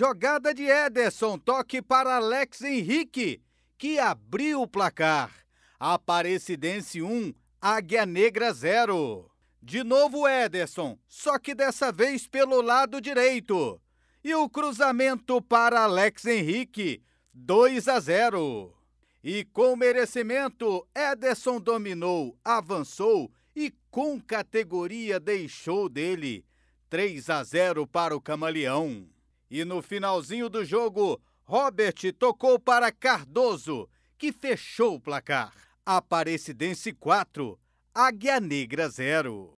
Jogada de Ederson, toque para Alex Henrique, que abriu o placar. Aparecidense 1, Águia Negra 0. De novo Ederson, só que dessa vez pelo lado direito. E o cruzamento para Alex Henrique, 2 a 0. E com merecimento, Ederson dominou, avançou e com categoria deixou dele. 3 a 0 para o Camaleão. E no finalzinho do jogo, Robert tocou para Cardoso, que fechou o placar. Aparecidense 4, Águia Negra 0.